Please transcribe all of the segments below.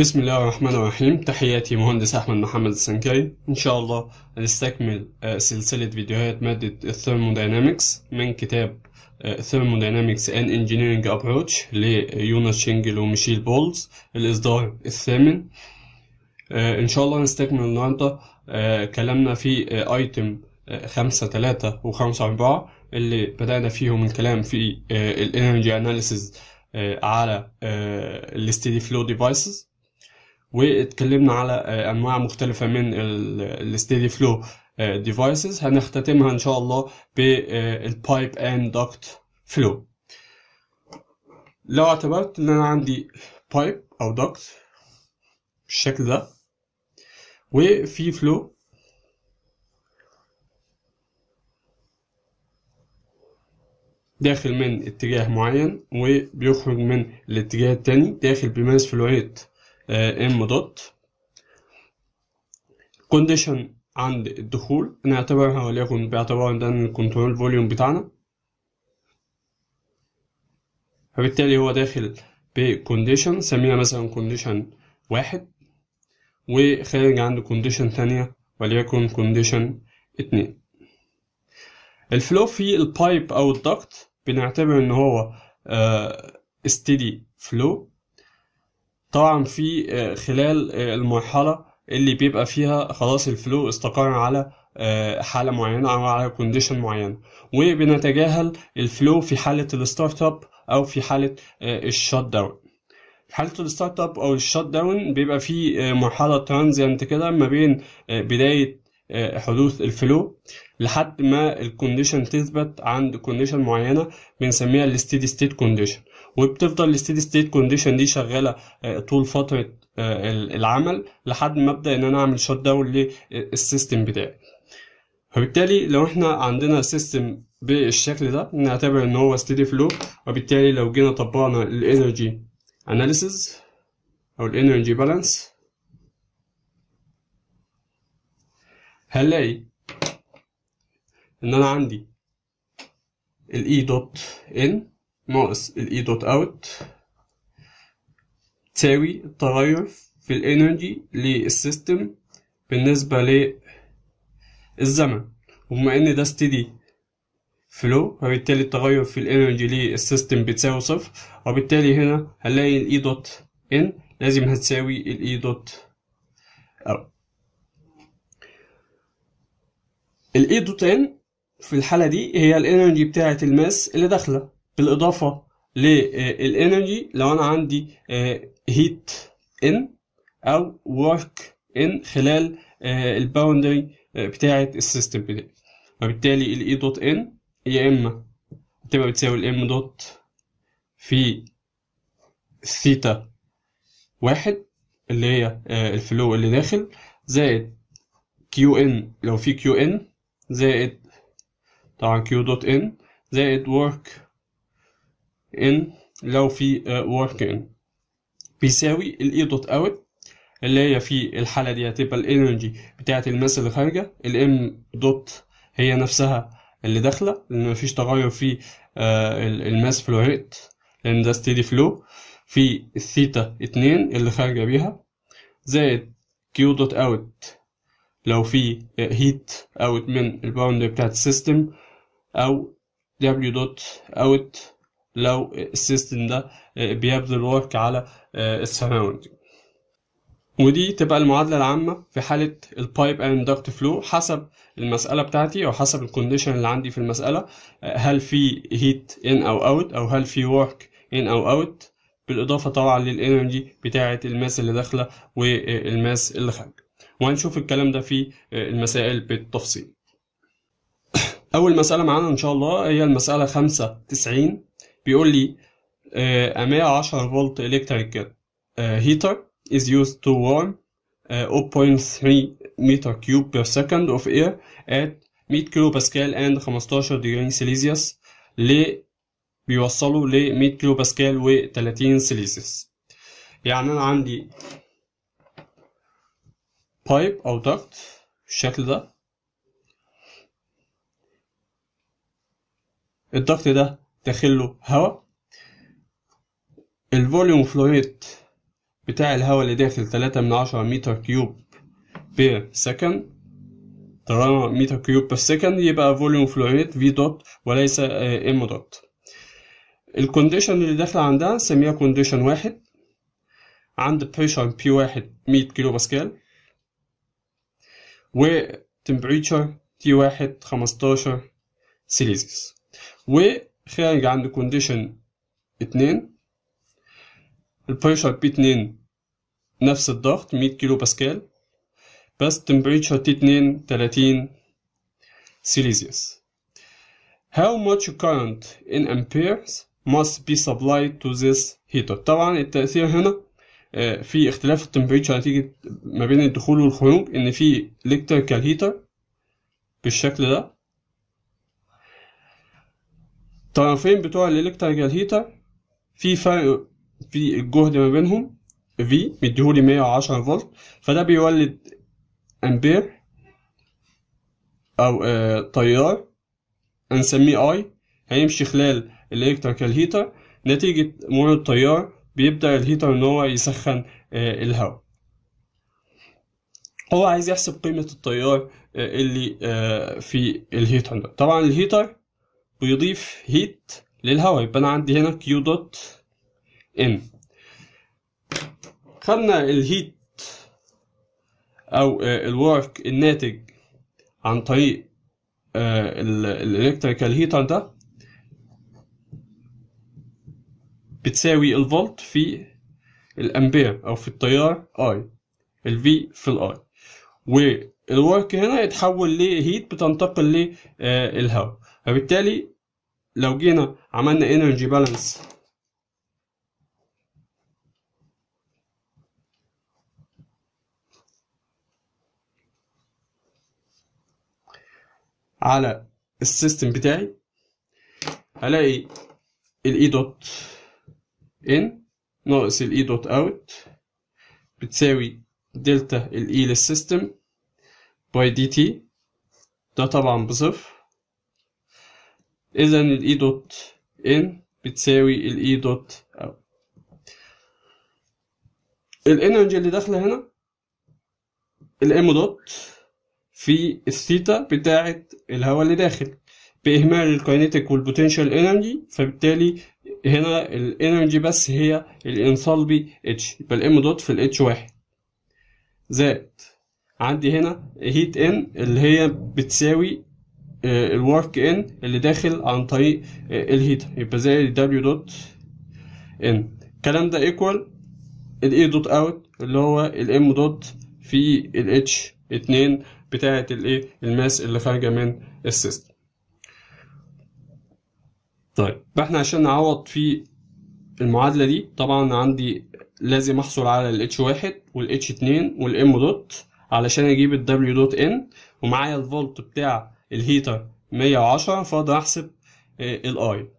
بسم الله الرحمن الرحيم تحياتي مهندس أحمد محمد السنكري إن شاء الله هنستكمل آه، سلسلة فيديوهات مادة الثيرموداينامكس من كتاب الثيرموداينامكس ان انجينيرنج أبروتش ليونس شينجل وميشيل بولز الإصدار الثامن آه، إن شاء الله هنستكمل النهاردة آه، كلامنا في أيتم خمسة تلاتة وخمسة أربعة اللي بدأنا فيهم الكلام في الانرجي اناليسز على الاستيدي فلو ديفايسز واتكلمنا على آه، انواع مختلفه من الستيدي فلو ديفايسز هنختتمها ان شاء الله بالبايب اند دكت فلو لو اعتبرت ان انا عندي بايب او دكت بالشكل ده وفي فلو داخل من اتجاه معين وبيخرج من الاتجاه التاني داخل بماس فلويد ام دوت كونديشن عند الدخول نعتبرها وليكن باعتبار ده الكنترول فوليوم بتاعنا فبالتالي هو داخل بكونديشن سميها مثلا كونديشن واحد وخارج عنده كونديشن ثانية وليكن كونديشن اتنين الفلو في البايب أو الضغط بنعتبر إن هو ستيدي آه، فلو طبعا في آه، خلال آه، المرحله اللي بيبقى فيها خلاص الفلو استقر على آه، حاله معينه او على كونديشن معينه وبنتجاهل الفلو في حاله الستارت اب او في حاله الشوت داون في حاله الستارت اب او الشوت داون بيبقى في مرحله ترانزيانت كده ما بين بدايه آه، حدوث الفلو لحد ما الكونديشن تثبت عند كونديشن معينه بنسميها الستيدي ستيت كونديشن وبتفضل الستيدي ستيت كونديشن دي شغاله آه، طول فتره آه، العمل لحد ما ابدا ان انا اعمل شوت داون للسيستم بتاعي فبالتالي لو احنا عندنا سيستم بالشكل ده نعتبر ان هو ستيدي فلو وبالتالي لو جينا طبقنا الانرجي اناليسز او الانرجي بالانس هنلاقي ان انا عندي E دوت in ناقص E دوت out تساوي التغير في الانرجي للسيستم بالنسبة للزمن وبما ان ده steady فلو فبالتالي التغير في الانرجي للسيستم بتساوي صفر وبالتالي هنا هنلاقي E دوت in لازم هتساوي E دوت out الايدوتين في الحالة دي هي الانرجي بتاعة الماس اللي داخلة بالإضافة للانرجي لو أنا عندي هيت آه، ان أو ورك ان خلال آه، الباوندري آه، بتاعة السيستم بتاعي فبالتالي الاي دوت ان يا إما تبقى بتساوي الام دوت في ثيتا واحد اللي هي الفلو اللي داخل زائد كيو ان لو في كيو ان زائد طبعا كيو دوت ان زائد ورك ان لو في ورك آه، ان بيساوي الاي دوت اوت اللي هي في الحالة دي هتبقى الانرجي بتاعة الماس اللي خارجة الام دوت هي نفسها اللي داخلة لأن مفيش تغير في آه، الماس فلو ريت لأن ده ستيدي فلو في الثيتا اتنين اللي خارجة بيها زائد كيو دوت اوت لو في هيت اوت من الباوندري بتاعت السيستم او دبليو دوت اوت لو السيستم ده بيبذل ورك على السراوند ودي تبقى المعادلة العامة في حالة البايب اند دكت فلو حسب المسألة بتاعتي أو حسب الكونديشن اللي عندي في المسألة هل في هيت إن أو أوت أو هل في ورك إن أو أوت بالإضافة طبعا للإنرجي بتاعة الماس اللي داخلة والماس اللي خارجة وهنشوف الكلام ده في آه، المسائل بالتفصيل أول مسألة معانا إن شاء الله هي المسألة 95 بيقول لي a آه، 110 فولت إلكتريك هيتر آه، is used to warm 0.3 meter cube per second of air at 100 كيلو باسكال and 15 درجة celsius ل بيوصلوا ل 100 كيلو باسكال و 30 سلسيوس يعني انا عندي بايب أو دكت بالشكل ده الضغط ده داخله هواء الفوليوم فلويد بتاع الهواء اللي داخل تلاتة من عشرة متر كيوب بير سكند طالما متر كيوب بير سكند يبقى فوليوم فلويد في دوت وليس ام دوت الكونديشن اللي داخله عندها نسميها كونديشن واحد عند بريشر بي واحد مية كيلو باسكال و تمبريتشر تي واحد خمستاشر سيليزيوس وخارج عند كونديشن اتنين البريشر بي اتنين نفس الضغط مية كيلو باسكال بس تمبريتشر تي اتنين تلاتين سيليزيوس How much current in amperes must be supplied to this heater؟ طبعا التأثير هنا آه، في اختلاف في التمبريتشر نتيجة ما بين الدخول والخروج إن في الكتريكال هيتر بالشكل ده الطرفين بتوع الالكتريكال هيتر في فرق في الجهد ما بينهم V مديهولي 110 فولت فده بيولد أمبير أو تيار آه، هنسميه I هيمشي خلال الالكتريكال هيتر نتيجة مرور التيار بيبدأ الهيتر إن هو يسخن آه، الهواء هو عايز يحسب قيمة التيار آه، اللي آه، في الهيتر ده طبعا الهيتر بيضيف هيت للهواء يبقى أنا عندي هنا كيو دوت إن خدنا الهيت أو الورك الناتج عن طريق الإلكتريكال هيتر ده بتساوي الفولت في الامبير او في التيار اي الفي في الاي والورك هنا يتحول لهيت بتنتقل للهواء آه، فبالتالي لو جينا عملنا انرجي بالانس على السيستم بتاعي هلاقي الاي دوت e ان ناقص الاي دوت اوت بتساوي دلتا الاي e للسيستم باي دي تي ده طبعا بصفر اذا الاي دوت ان بتساوي الاي دوت اوت الانرجي اللي داخله هنا الام دوت في الثيتا بتاعة الهواء اللي داخل بإهمال الكاينيتيك والبوتنشال انرجي فبالتالي هنا الانرجي بس هي الانثالبي اتش يبقى الام دوت في الاتش واحد زائد عندي هنا هيت ان اللي هي بتساوي آه، الورك ان اللي داخل عن طريق آه، الهيتر يبقى زائد دبليو دوت ان الكلام ده ايكوال الاي دوت اوت اللي هو الام دوت في الاتش اتنين بتاعة الايه الماس اللي خارجة من السيستم طيب فاحنا عشان نعوض في المعادلة دي طبعا عندي لازم احصل على ال H1 وال H2 والM دوت علشان اجيب ال W دوت N ومعايا الفولت بتاع الهيتر 110 فاقدر احسب آه، ال I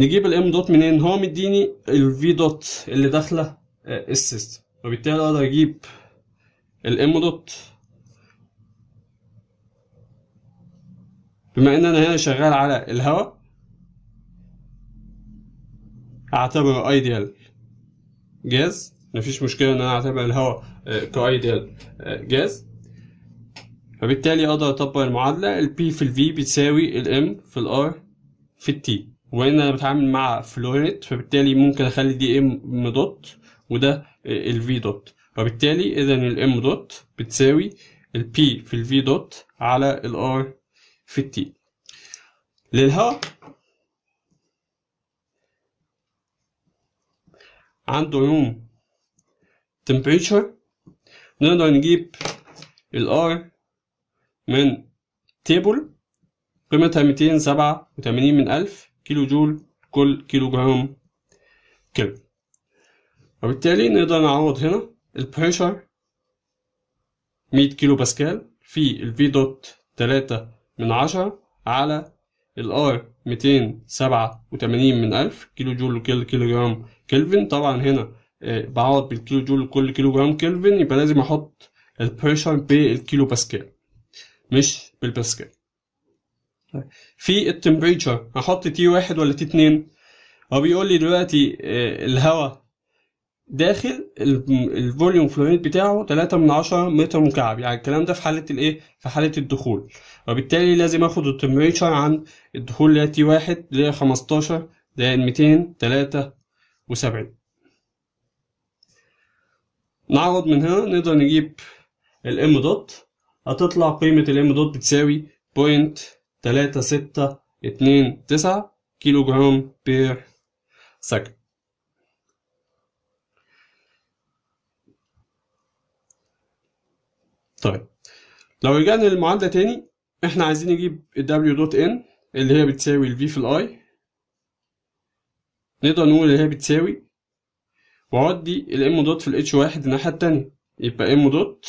نجيب الام دوت منين هو مديني الفي دوت اللي داخله آه، السيستم وبالتالي اقدر اجيب الام دوت بما ان انا هنا شغال على الهواء اعتبره ايديال جاز مفيش مشكله ان انا اعتبر الهواء آه، كايديال آه، جاز فبالتالي اقدر اطبق المعادله البي في الفي بتساوي الام في الار في التي وان انا بتعامل مع فلوريت فبالتالي ممكن اخلي دي ام دوت وده آه، الفي دوت وبالتالي اذا الام دوت بتساوي البي في الفي دوت على الار في التي للها عنده يوم تمبريتشر نقدر نجيب الار من تيبل قيمتها 287 من ألف كيلو جول كل كيلو جرام كيلو وبالتالي نقدر نعوض هنا البريشر 100 كيلو باسكال في الفي دوت تلاتة من 10 على الار 287 من 1000 كيلو جول لكل كيلو جرام كلفن طبعا هنا آه، بعوض بالكيلو جول لكل كيلو جرام كلفن يبقى لازم احط البريشر بالكيلو باسكال مش بالباسكال طيب، في التمبريتشر هحط تي واحد ولا تي اتنين هو بيقول لي دلوقتي آه، الهواء داخل الفوليوم فلويد بتاعه 3 من 10 متر مكعب يعني الكلام ده في حاله الايه في حاله الدخول وبالتالي لازم اخد التمبريتشر عن الدخول اللي هي تي واحد اللي هي 15 اللي هي 273 نعوض من هنا نقدر نجيب الام دوت هتطلع قيمة الام دوت بتساوي بوينت تلاتة ستة اتنين تسعة كيلو جرام بير سكند طيب لو رجعنا للمعادلة تاني احنا عايزين نجيب W دوت N اللي هي بتساوي ال V في ال I نقدر نقول اللي هي بتساوي وعدي ال M دوت في ال H واحد الناحية التانية يبقى M دوت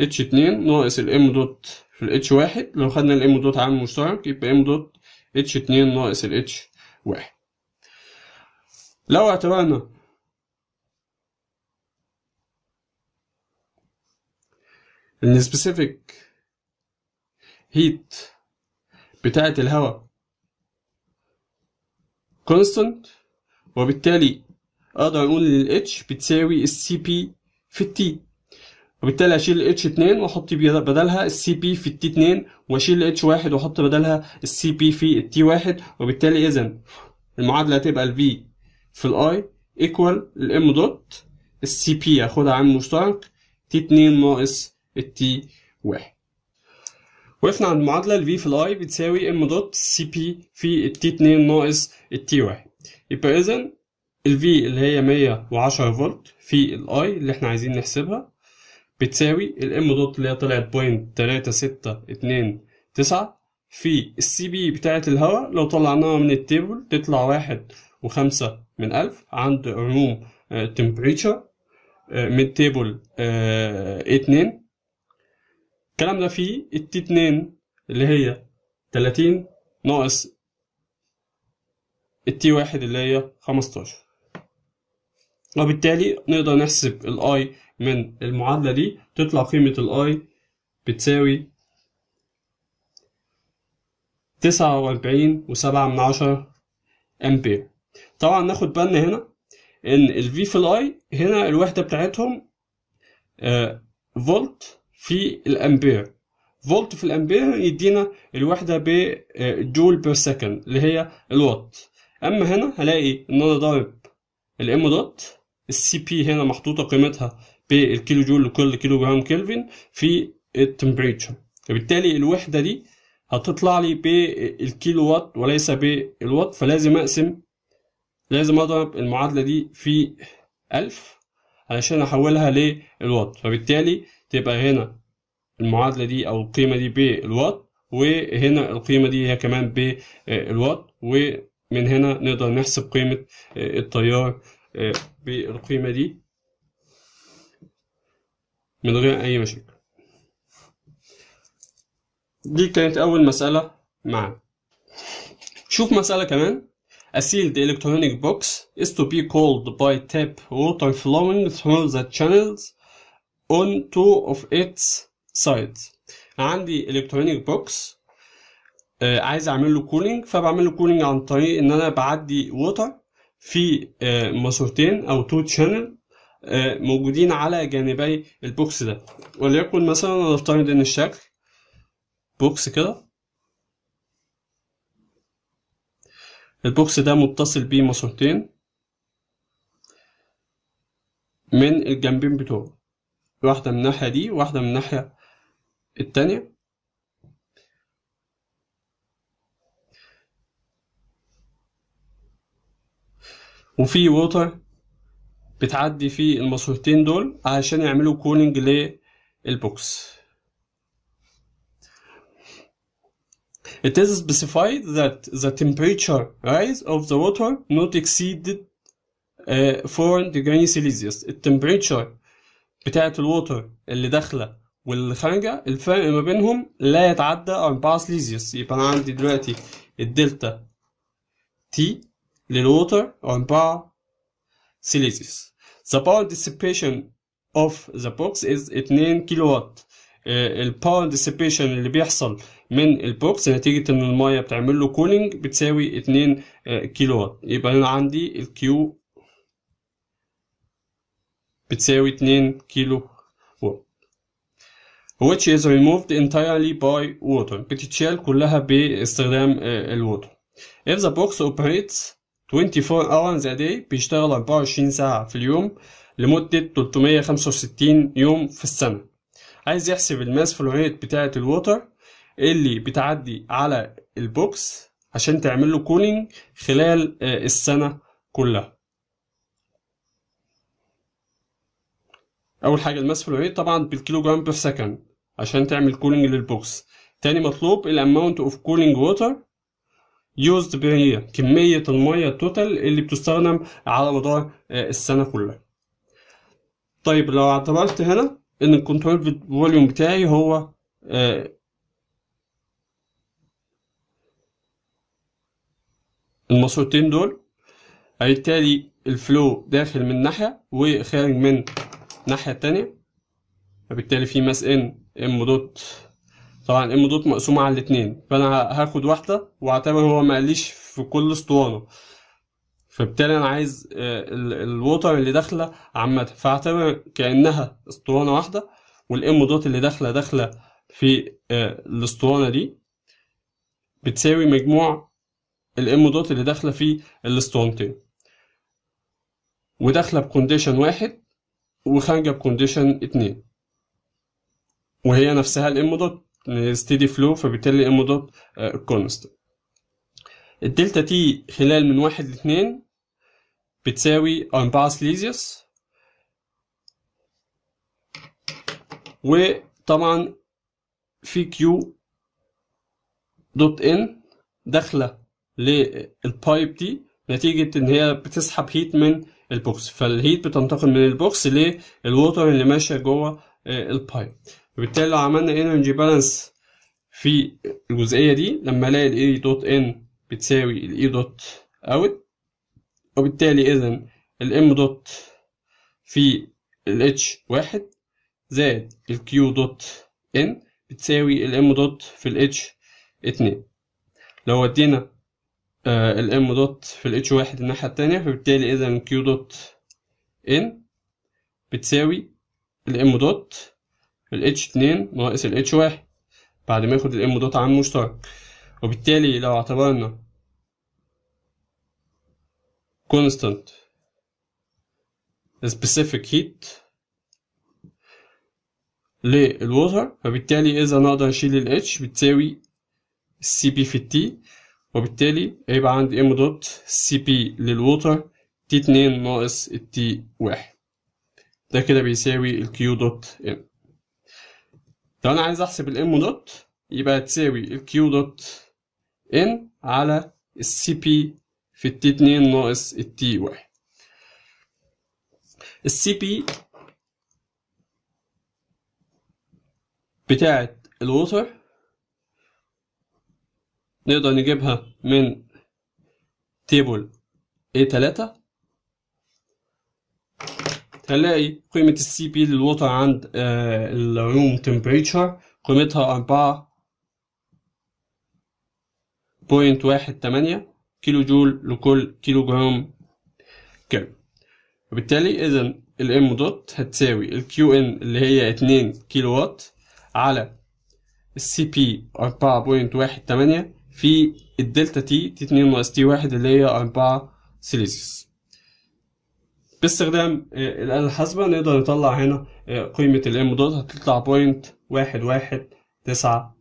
H اتنين ناقص ال M دوت في ال H واحد لو خدنا ال M دوت عامل مشترك يبقى M دوت H اتنين ناقص ال H واحد لو اعتبرنا ان سبيسيفيك هيت بتاعت الهواء كونستانت وبالتالي اقدر اقول ان الاتش بتساوي السي بي في التي وبالتالي هشيل الاتش 2 واحط بدلها السي بي في التي 2 واشيل الاتش 1 واحط بدلها السي بي في التي 1 وبالتالي اذا المعادله هتبقى الفي في الاي ايكوال الام دوت السي بي اخدها عامل مشترك تي 2 ناقص التي واحد وقفنا عند المعادلة ال v في i بتساوي m دوت سي بي في التي 2 ناقص t واحد يبقى إذا ال v اللي هي 110 فولت في i اللي احنا عايزين نحسبها بتساوي M دوت اللي هي طلعت بوينت تلاتة ستة اتنين تسعة في السي بي بتاعت الهواء لو طلعناها من التيبل تطلع واحد وخمسة من ألف عند عموم تمبريتشر آه، آه، من تيبل آه، اتنين الكلام ده فيه التي 2 اللي هي 30 ناقص التي 1 اللي هي 15 وبالتالي نقدر نحسب الاي من المعادلة دي تطلع قيمة الاي بتساوي 49.7 أمبير طبعا ناخد بالنا هنا إن الفي في الأي هنا الوحدة بتاعتهم فولت آه، في الامبير فولت في الامبير يدينا الوحده بجول بير سكند اللي هي الوات اما هنا هلاقي ان انا ضارب الام دوت السي بي هنا محطوطه قيمتها بالكيلو جول لكل كيلو جرام كلفن في التمبريتشر فبالتالي الوحده دي هتطلع لي بالكيلو وات وليس بالوات فلازم اقسم لازم اضرب المعادله دي في 1000 علشان احولها للوات فبالتالي تبقى هنا المعادلة دي أو القيمة دي بالواط وهنا القيمة دي هي كمان بالواط ومن هنا نقدر نحسب قيمة آه، التيار آه، بالقيمة دي من غير أي مشاكل دي كانت أول مسألة معانا شوف مسألة كمان A sealed electronic box is to be called by tap water flowing through the channels on two of its sides عندي الكترونيك بوكس آه عايز اعمل له كولينج فبعمل له كولينج عن طريق ان انا بعدي ووتر في آه ماسورتين او تو شانل آه موجودين على جانبي البوكس ده وليكن مثلا نفترض ان الشكل بوكس كده البوكس ده متصل بيه ماسورتين من الجنبين بتوعه واحدة من الناحية دي واحدة من الناحية التانية وفي ووتر بتعدي في الماسورتين دول عشان يعملوا كولينج للبوكس It is specified that the temperature rise of the water not exceeded uh, 4 degrees Celsius. The temperature بتاعة الوتر اللي داخلة واللي خارجة الفرق ما بينهم لا يتعدى أربعة سليزيوس يبقى أنا عندي دلوقتي الدلتا تي للوتر أربعة سليزيوس The power dissipation of the box is 2 كيلو وات الباور ديسيبيشن اللي بيحصل من البوكس نتيجة ان المية بتعمل له كولينج بتساوي 2 آه، كيلو وات يبقى انا عندي الكيو بتساوي 2 كيلو which is removed entirely by water بتتشال كلها باستخدام water آه، if the box operates 24 hours a day بيشتغل 24 ساعة في اليوم لمدة 365 يوم في السنة عايز يحسب الماس فلوريت بتاعة water اللي بتعدي على البوكس عشان تعمل له كولينج خلال آه، السنة كلها اول حاجه الماس فلويد طبعا بالكيلو جرام بير سكند عشان تعمل كولينج للبوكس تاني مطلوب الاماونت اوف كولينج ووتر يوزد بير يير كميه الميه التوتال اللي بتستخدم على مدار آه، السنه كلها طيب لو اعتبرت هنا ان الكنترول فوليوم بتاعي هو آه، الماسورتين دول هيبتدي الفلو داخل من ناحيه وخارج من الناحية التانية فبالتالي في ماس ان ام دوت طبعا ام دوت مقسومة على الاتنين فأنا هاخد واحدة واعتبر هو مقليش في كل اسطوانة فبالتالي أنا عايز آه، الوتر اللي داخلة عامة فاعتبر كأنها اسطوانة واحدة والام دوت اللي داخلة داخلة في آه، الاسطوانة دي بتساوي مجموع الام دوت اللي داخلة في الاسطوانتين وداخلة بكونديشن واحد وخانجة بكونديشن اتنين وهي نفسها الام دوت ستيدي فلو فبالتالي ام دوت كونستنت الدلتا تي خلال من واحد لاتنين بتساوي أربعة ليزيوس وطبعا في كيو دوت ان داخلة للبايب دي نتيجة إن هي بتسحب هيت من البوكس فالهيت بتنتقل من البوكس للوتر اللي ماشية جوه آه، البايب وبالتالي لو عملنا انرجي بالانس في الجزئية دي لما ألاقي الـ A دوت إن بتساوي الـ E دوت أوت وبالتالي إذا الـ M دوت في الـ H واحد زائد الـ Q دوت إن بتساوي الـ M دوت في الـ H اتنين لو ودينا آه، الام دوت في الاتش واحد الناحية التانية فبالتالي إذا كيو دوت ان بتساوي الام دوت في الاتش اتنين ناقص الاتش واحد بعد ما ياخد الام دوت عام مشترك وبالتالي لو اعتبرنا constant specific heat للوتر فبالتالي إذا نقدر نشيل ال H بتساوي السي بي في التي وبالتالي هيبقى عندي ام دوت سي بي للوتر تي 2 ناقص t 1 ده كده بيساوي الكيو دوت ام لو انا عايز احسب الام دوت يبقى تساوي الكيو دوت ان على السي بي في التي 2 ناقص التي 1 السي بي بتاعت الوتر نقدر نجيبها من تيبل A3 هنلاقي قيمة السي بي للوتر عند آه، الروم تمبريتشر قيمتها 4.18 كيلو جول لكل كيلو جرام كيلو وبالتالي إذا الـ M دوت هتساوي الـ QN اللي هي 2 كيلو وات على السي بي 4.18 في الدلتا تي تي 2 ناقص تي 1 اللي هي 4 سيليسيوس باستخدام آه، الآلة الحاسبة نقدر نطلع هنا آه، قيمة الام دوت هتطلع بوينت واحد واحد تسعة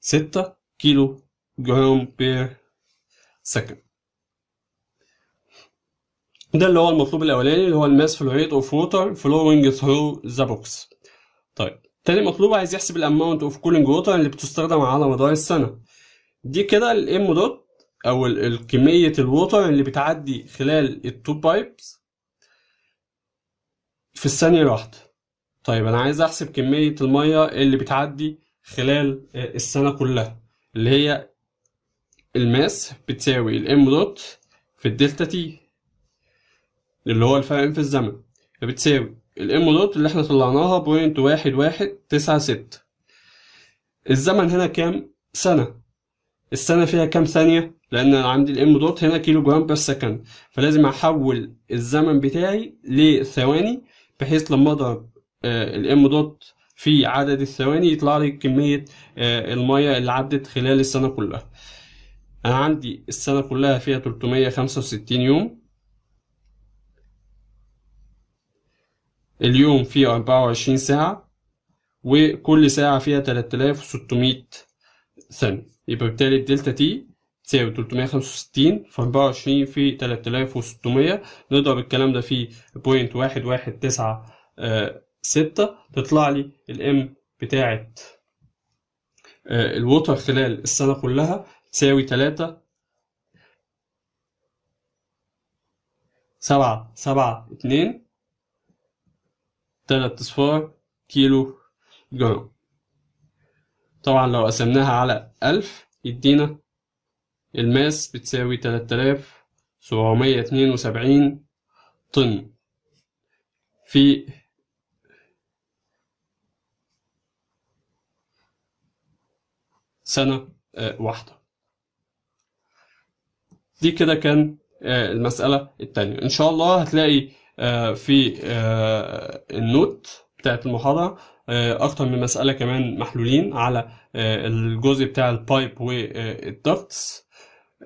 ستة كيلو جرام بير سكند ده اللي هو المطلوب الأولاني اللي هو الماس فلويد أوف ووتر فلوينج ثرو ذا بوكس طيب تاني مطلوب عايز يحسب الأماونت أوف كولينج ووتر اللي بتستخدم على مدار السنة دي كده الام دوت او كميه الوتر اللي بتعدي خلال التو بايبس في الثانيه الواحده طيب انا عايز احسب كميه الميه اللي بتعدي خلال آه، السنه كلها اللي هي الماس بتساوي الام دوت في الدلتا تي اللي هو الفرق في الزمن فبتساوي الام دوت اللي احنا طلعناها بوينت واحد واحد تسعة ستة الزمن هنا كام سنة السنة فيها كام ثانية؟ لأن عندي الام دوت هنا كيلو جرام بير سكند فلازم أحول الزمن بتاعي لثواني بحيث لما أضرب آه، الام دوت في عدد الثواني يطلع لي كمية آه، المية اللي عدت خلال السنة كلها أنا عندي السنة كلها فيها 365 يوم اليوم فيه 24 ساعة وكل ساعة فيها 3600 ثانية يبقى بالتالي الدلتا تي تساوي 365 في 24 في 3600 نضرب الكلام ده في بوينت واحد واحد تسعة آه، ستة تطلع لي الام بتاعة آه، الوتر خلال السنة كلها تساوي تلاتة سبعة سبعة اتنين تلات أصفار كيلو جرام طبعا لو قسمناها على ألف يدينا الماس بتساوي تلات آلاف سبعمية اتنين وسبعين طن في سنة آه، واحدة دي كده كان آه، المسألة التانية إن شاء الله هتلاقي آه، في النوت بتاعت المحاضره آه، اكتر من مساله كمان محلولين على آه، الجزء بتاع البايب والدكتس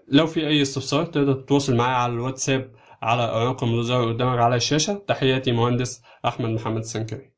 لو في اي استفسار تقدر تتواصل معايا على الواتساب على الرقم اللي قدامك على الشاشه تحياتي مهندس احمد محمد السنكري